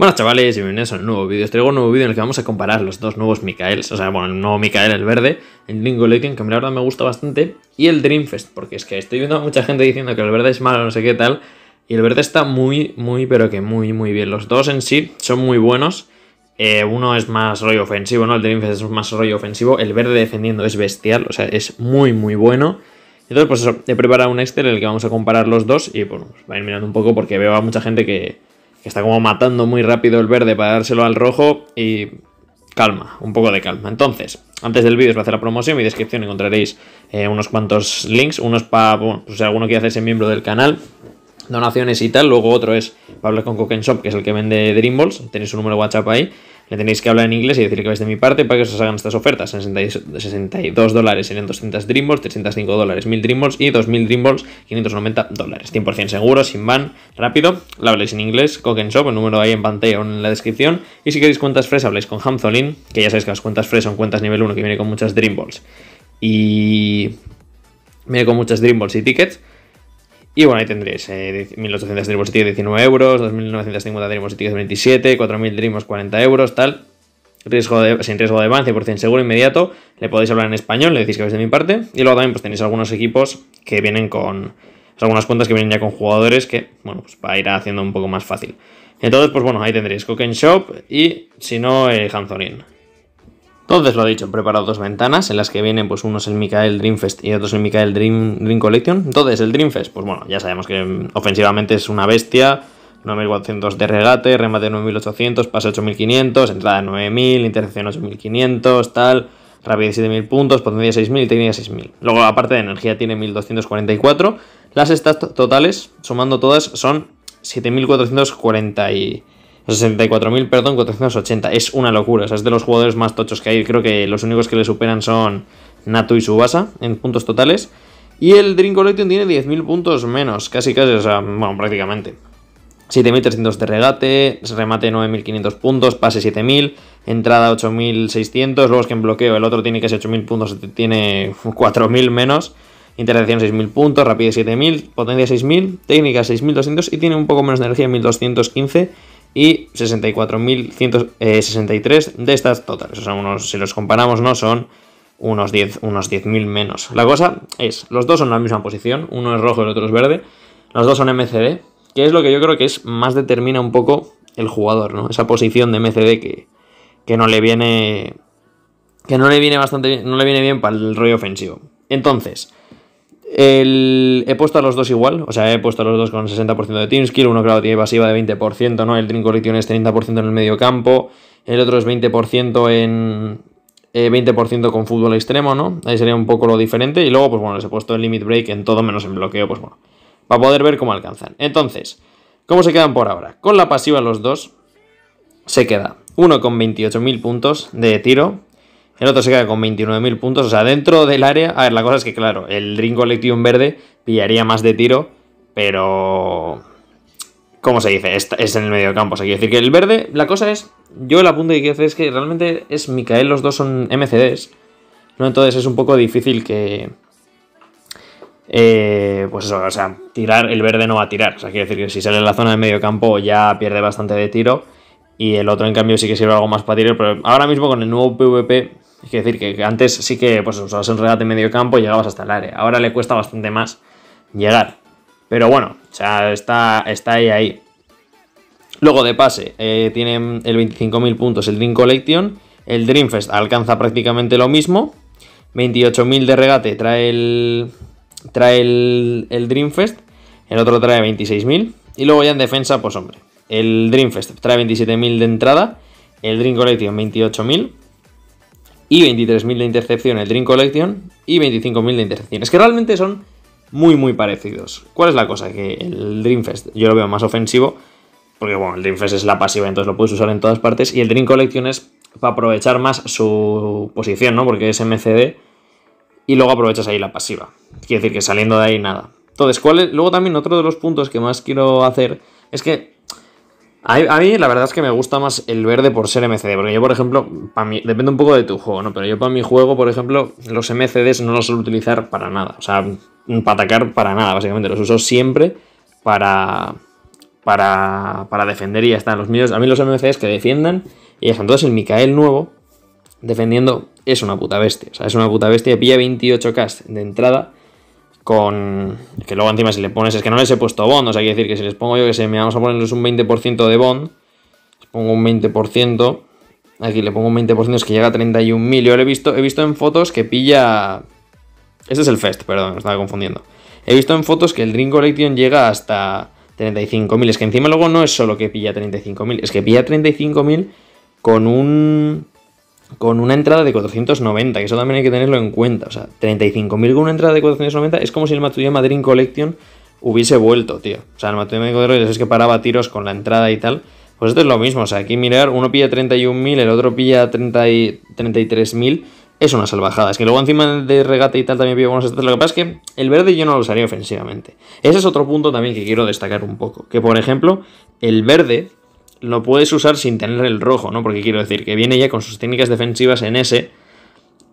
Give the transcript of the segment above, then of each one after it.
Bueno chavales, y bienvenidos a un nuevo vídeo. Os traigo un nuevo vídeo en el que vamos a comparar los dos nuevos Mikaels. O sea, bueno, el nuevo Mikael, el verde, el Lingo que que la verdad me gusta bastante, y el Dreamfest, porque es que estoy viendo a mucha gente diciendo que el verde es malo, no sé qué tal, y el verde está muy, muy, pero que muy, muy bien. Los dos en sí son muy buenos. Eh, uno es más rollo ofensivo, ¿no? El Dreamfest es más rollo ofensivo. El verde defendiendo es bestial, o sea, es muy, muy bueno. Entonces, pues eso, he preparado un Excel en el que vamos a comparar los dos y, pues, va a ir mirando un poco porque veo a mucha gente que que está como matando muy rápido el verde para dárselo al rojo y calma, un poco de calma. Entonces, antes del vídeo os voy a hacer la promoción, en mi descripción encontraréis eh, unos cuantos links, unos para, bueno, pues si alguno quiere hacerse miembro del canal, donaciones y tal. Luego otro es para hablar con Coken Shop, que es el que vende Dreamballs. Tenéis un número WhatsApp ahí. Le tenéis que hablar en inglés y decir que vais de mi parte para que os hagan estas ofertas. 62 dólares serían 200 Dreamballs, 305 dólares 1000 Dreamballs y 2000 Dreamballs 590 dólares. 100% seguro, sin van, rápido. La habléis en inglés, Coken Shop, el número ahí en pantalla o en la descripción. Y si queréis cuentas fresh, habléis con Hamzolin, que ya sabéis que las cuentas fresh son cuentas nivel 1 que viene con muchas Dreamballs. Y... Viene con muchas Dreamballs y tickets. Y bueno, ahí tendréis eh, 1.800 de 19 euros, 2.950 de 27, 4.000 Dreambox 40 euros, tal. Riesgo de, sin riesgo de ban, 100% seguro, inmediato. Le podéis hablar en español, le decís que vais de mi parte. Y luego también pues tenéis algunos equipos que vienen con... algunas cuentas que vienen ya con jugadores que, bueno, pues va a ir haciendo un poco más fácil. Entonces, pues bueno, ahí tendréis Cook Shop y, si no, eh, Hanzorin. Entonces, lo he dicho, he preparado dos ventanas en las que vienen, pues, es el Mikael Dreamfest y otro es el Mikael Dream, Dream Collection. Entonces, el Dreamfest, pues bueno, ya sabemos que mm, ofensivamente es una bestia. 9400 de regate, remate 9800, pase 8500, entrada 9000, intercepción 8500, tal, rapidez 7000 puntos, potencia 6000 y técnica 6000. Luego, aparte de energía, tiene 1244. Las stats totales, sumando todas, son 7440 y... 64.000, perdón, 480. Es una locura. es de los jugadores más tochos que hay. Creo que los únicos que le superan son Nato y Subasa en puntos totales. Y el Dream Collection tiene 10.000 puntos menos, casi casi, o sea, bueno, prácticamente. 7.300 de regate, remate 9.500 puntos, pase 7.000, entrada 8.600, luego es que en bloqueo el otro tiene casi 8.000 puntos, tiene 4.000 menos, interacción 6.000 puntos, rapidez 7.000, potencia 6.000, técnica 6.200 y tiene un poco menos de energía 1.215 y 64.163 de estas totales. O sea, si los comparamos, no son unos 10.000 unos menos. La cosa es, los dos son la misma posición, uno es rojo y el otro es verde, los dos son MCD, que es lo que yo creo que es más determina un poco el jugador, ¿no? Esa posición de MCD que, que no le viene que no le viene bastante no le viene bien para el rollo ofensivo. Entonces, he puesto a los dos igual, o sea, he puesto a los dos con 60% de team skill, uno claro tiene pasiva de 20%, ¿no? El Dream es 30% en el medio campo, el otro es 20% en... 20% eh, con fútbol extremo, ¿no? Ahí sería un poco lo diferente. Y luego, pues bueno, les he puesto el limit break en todo menos en bloqueo, pues bueno. Para poder ver cómo alcanzan. Entonces, ¿cómo se quedan por ahora? Con la pasiva los dos, se queda uno con 28.000 puntos de tiro, el otro se queda con 29.000 puntos. O sea, dentro del área. A ver, la cosa es que, claro, el Dream Collection verde pillaría más de tiro, pero. ¿Cómo se dice? Es en el medio campo. O sea, quiere decir que el verde. La cosa es. Yo el apunte que quiero hacer es que realmente es Micael, los dos son MCDs. ¿no? Entonces es un poco difícil que. Eh, pues eso, o sea, tirar, el verde no va a tirar. O sea, quiero decir que si sale en la zona de medio campo ya pierde bastante de tiro. Y el otro, en cambio, sí que sirve algo más para tirar. Pero ahora mismo con el nuevo PvP es decir, que antes sí que pues, usabas un regate medio campo y llegabas hasta el área. Ahora le cuesta bastante más llegar. Pero bueno, está, está ahí, ahí. Luego de pase, eh, tienen el 25.000 puntos el Dream Collection. El Dreamfest alcanza prácticamente lo mismo. 28.000 de regate trae el, trae el, el Dreamfest. El otro trae 26.000. Y luego ya en defensa, pues hombre, el Dreamfest trae 27.000 de entrada. El Dream Collection 28.000 y 23.000 de intercepción el Dream Collection y 25.000 de intercepciones, que realmente son muy muy parecidos. ¿Cuál es la cosa? Que el Dreamfest yo lo veo más ofensivo, porque bueno, el Dreamfest es la pasiva, entonces lo puedes usar en todas partes, y el Dream Collection es para aprovechar más su posición, ¿no? Porque es MCD y luego aprovechas ahí la pasiva. Quiere decir que saliendo de ahí nada. Entonces, ¿cuál es? luego también otro de los puntos que más quiero hacer es que a, mí la verdad es que me gusta más el verde por ser MCD, porque yo, por ejemplo, depende un poco de tu juego, ¿no? Pero yo para mi juego, por ejemplo, los MCDs no los suelo utilizar para nada, o sea, para atacar para nada, básicamente, los uso siempre para, para, para defender y ya están. Los míos, a mí los MCDs que defiendan y ya están. Entonces el Micael nuevo, defendiendo, es una puta bestia, o sea, es una puta bestia, pilla 28k de entrada con. Que luego encima si le pones. Es que no les he puesto bond. O sea, quiere decir que si les pongo yo que se me vamos a ponerles un 20% de bond. pongo un 20%. Aquí le pongo un 20%, es que llega a 31.000. Yo lo he visto, he visto en fotos que pilla. ese es el Fest, perdón, me estaba confundiendo. He visto en fotos que el Dream Collection llega hasta 35.000. Es que encima luego no es solo que pilla 35.000, es que pilla 35.000 con un con una entrada de 490, que eso también hay que tenerlo en cuenta. O sea, 35.000 con una entrada de 490 es como si el Maturia Madrid Collection hubiese vuelto, tío. O sea, el Madrid Madrid es que paraba tiros con la entrada y tal. Pues esto es lo mismo, o sea, aquí mirar, uno pilla 31.000, el otro pilla 33.000, es una salvajada. Es que luego encima de regate y tal también pilla buenos stats. Lo que pasa es que el verde yo no lo usaría ofensivamente. Ese es otro punto también que quiero destacar un poco. Que por ejemplo, el verde lo puedes usar sin tener el rojo, ¿no? Porque quiero decir que viene ya con sus técnicas defensivas en S.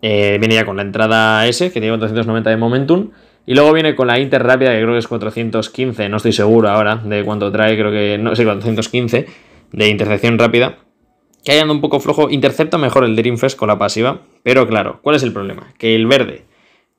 Eh, viene ya con la entrada S, que tiene 490 de momentum. Y luego viene con la Inter rápida, que creo que es 415, no estoy seguro ahora de cuánto trae, creo que no sé, 415 de intercepción rápida. Que haya un poco flojo, intercepta mejor el Dreamfest con la pasiva. Pero claro, ¿cuál es el problema? Que el verde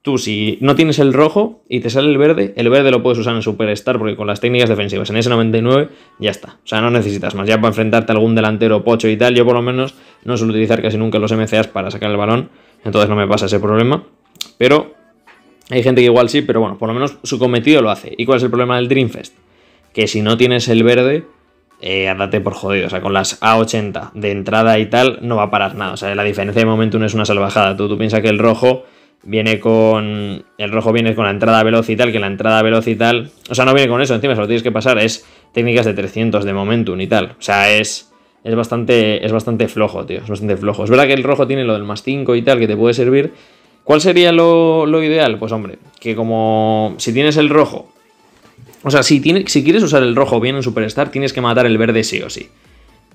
tú si no tienes el rojo y te sale el verde, el verde lo puedes usar en Superstar porque con las técnicas defensivas en s 99 ya está. O sea, no necesitas más. Ya para enfrentarte a algún delantero pocho y tal, yo por lo menos no suelo utilizar casi nunca los MCAs para sacar el balón, entonces no me pasa ese problema. Pero hay gente que igual sí, pero bueno, por lo menos su cometido lo hace. ¿Y cuál es el problema del Dreamfest? Que si no tienes el verde, eh, por jodido. O sea, con las A80 de entrada y tal, no va a parar nada. O sea, la diferencia de momento no es una salvajada. Tú, tú piensas que el rojo viene con. El rojo viene con la entrada veloz y tal, que la entrada veloz y tal. O sea, no viene con eso, encima se lo tienes que pasar. Es técnicas de 300 de momentum y tal. O sea, es. Es bastante, es bastante flojo, tío. Es bastante flojo. Es verdad que el rojo tiene lo del más 5 y tal, que te puede servir. ¿Cuál sería lo, lo ideal? Pues hombre, que como. Si tienes el rojo. O sea, si, tiene, si quieres usar el rojo bien en Superstar, tienes que matar el verde sí o sí.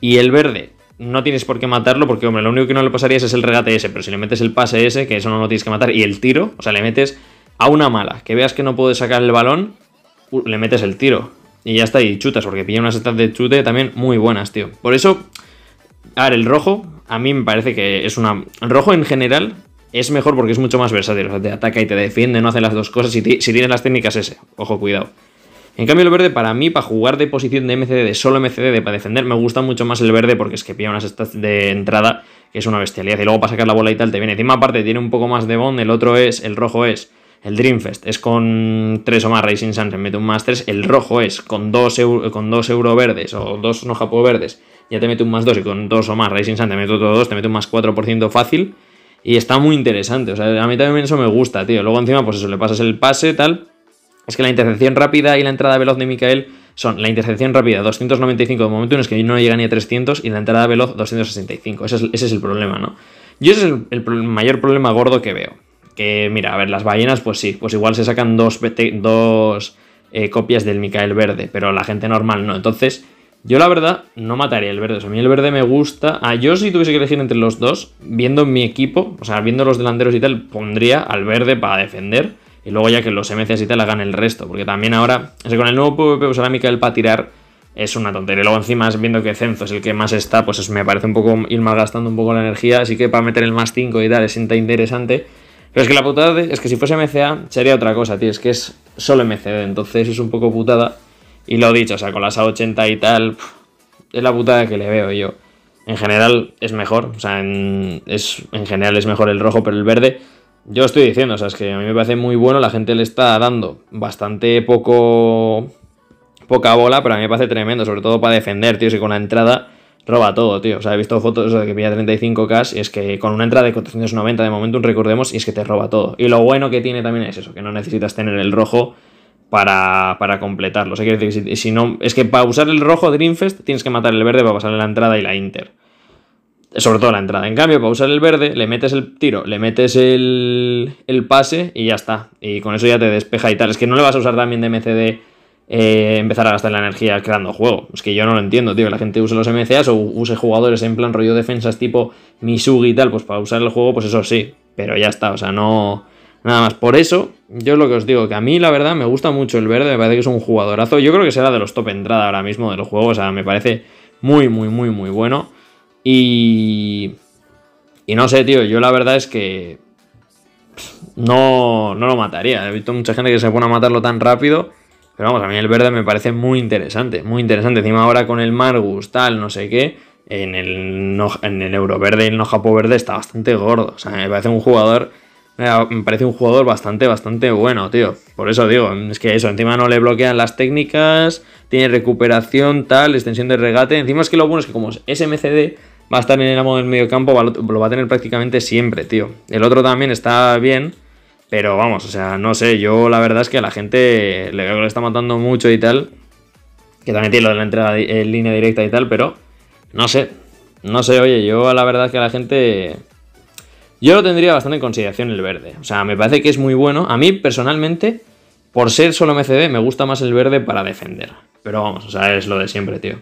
Y el verde no tienes por qué matarlo porque, hombre, lo único que no le pasaría es el regate ese, pero si le metes el pase ese, que eso no lo tienes que matar, y el tiro, o sea, le metes a una mala, que veas que no puede sacar el balón, uh, le metes el tiro. Y ya está, y chutas, porque pilla unas stats de chute también muy buenas, tío. Por eso, a ver, el rojo, a mí me parece que es una... El rojo en general es mejor porque es mucho más versátil, o sea, te ataca y te defiende, no hace las dos cosas, si, si las técnicas ese, ojo, cuidado. En cambio, el verde para mí, para jugar de posición de MCD, de solo MCD, para defender, me gusta mucho más el verde porque es que pilla unas stats de entrada que es una bestialidad. Y luego para sacar la bola y tal te viene. Encima aparte tiene un poco más de bond, el otro es, el rojo es, el Dreamfest es con 3 o más Racing te mete un más 3, el rojo es con 2 euro, con dos euro verdes o 2 no verdes, ya te mete un más 2 y con 2 o más Racing sun te mete otro 2, te mete un más 4% fácil. Y está muy interesante, o sea, a mí también eso me gusta, tío. Luego encima, pues eso, le pasas el pase, tal es que la intercepción rápida y la entrada veloz de Micael son la intercepción rápida 295 de momento, es que no llega ni a 300 y la entrada veloz 265. Ese es, el problema, ¿no? Yo ese es el, mayor problema gordo que veo. Que mira, a ver, las ballenas, pues sí, pues igual se sacan dos, eh, copias del Micael verde, pero la gente normal no. Entonces, yo la verdad no mataría el verde. O sea, a mí el verde me gusta. Ah, yo si tuviese que elegir entre los dos, viendo mi equipo, o sea, viendo los delanteros y tal, pondría al verde para defender y luego ya que los MCs y tal hagan el resto, porque también ahora, con el nuevo PvP Cerámica a para tirar es una tontería. luego encima viendo que Cenzo es el que más está, pues me parece un poco ir malgastando un poco la energía, así que para meter el más 5 y tal es interesante. Pero es que la putada es que si fuese MCA sería otra cosa, tío, es que es solo MCD, entonces es un poco putada. Y lo dicho, o sea, con las A80 y tal, es la putada que le veo yo. En general es mejor, o sea, es, en general es mejor el rojo, pero el verde yo estoy diciendo, o sea, es que a mí me parece muy bueno, la gente le está dando bastante poco poca bola, pero a mí me parece tremendo, sobre todo para defender, tío, si con la entrada roba todo, tío. O sea, he visto fotos de que pilla 35k y es que con una entrada de 490 de momento un recordemos y es que te roba todo. Y lo bueno que tiene también es eso, que no necesitas tener el rojo para, para completarlo. O sea, decir que si, si, no... Es que para usar el rojo Dreamfest tienes que matar el verde para pasarle la entrada y la Inter sobre todo la entrada. En cambio, para usar el verde, le metes el tiro, le metes el, pase y ya está. Y con eso ya te despeja y tal. Es que no le vas a usar también de MCD eh, empezar a gastar la energía creando juego. Es que yo no lo entiendo, tío. La gente usa los MCAs o use jugadores en plan rollo defensas tipo Misugi y tal, pues para usar el juego, pues eso sí. Pero ya está, o sea, no... Nada más, por eso, yo es lo que os digo, que a mí la verdad me gusta mucho el verde, me parece que es un jugadorazo. Yo creo que será de los top entrada ahora mismo los juegos. o sea, me parece muy, muy, muy, muy bueno. Y, y no sé, tío, yo la verdad es que no, lo mataría. He visto mucha gente que se pone a matarlo tan rápido. Pero vamos, a mí el verde me parece muy interesante, muy interesante. Encima ahora con el Margus, tal, no sé qué. En el, en el Euro Verde y el No Japo Verde está bastante gordo. O sea, me parece un jugador. Me parece un jugador bastante, bastante bueno, tío. Por eso digo, es que eso, encima no le bloquean las técnicas, tiene recuperación, tal, extensión de regate. Encima es que lo bueno es que como es MCD, va a estar en el amo del campo, lo va a tener prácticamente siempre, tío. El otro también está bien, pero vamos, o sea, no sé, yo la verdad es que a la gente le creo que le está matando mucho y tal. Que también tiene lo de la entrada en línea directa y tal, pero no sé. No sé, oye, yo la verdad es que a la gente... Yo lo tendría bastante en consideración el verde. O sea, me parece que es muy bueno. A mí, personalmente, por ser solo MCD, me gusta más el verde para defender. Pero vamos, o sea, es lo de siempre, tío.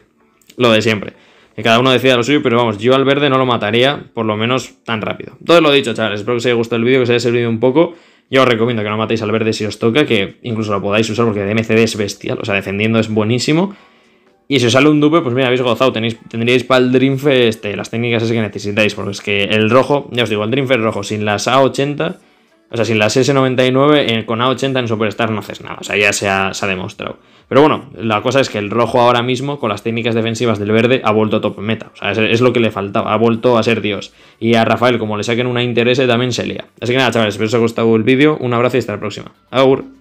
Lo de siempre que cada uno decida lo suyo, pero vamos, yo al verde no lo mataría, por lo menos tan rápido. Todo lo dicho, chavales, espero que os haya gustado el vídeo, que os haya servido un poco. Yo os recomiendo que no matéis al verde si os toca, que incluso lo podáis usar porque MCD es bestial, o sea, defendiendo es buenísimo. Y si os sale un dupe, pues mira, habéis gozado, tenéis, tendríais para el Dreamfest eh, las técnicas esas que necesitáis, porque es que el rojo, ya os digo, el Dreamfest rojo sin las A80 o sea, sin las S99, con A80 en Superstar no haces nada. O sea, ya se ha, demostrado. Pero bueno, la cosa es que el rojo ahora mismo, con las técnicas defensivas del verde, ha vuelto top meta. O sea, es, lo que le faltaba. Ha vuelto a ser Dios. Y a Rafael, como le saquen una interés, también se lía. Así que nada, chavales, espero que os haya gustado el vídeo. Un abrazo y hasta la próxima. Agur.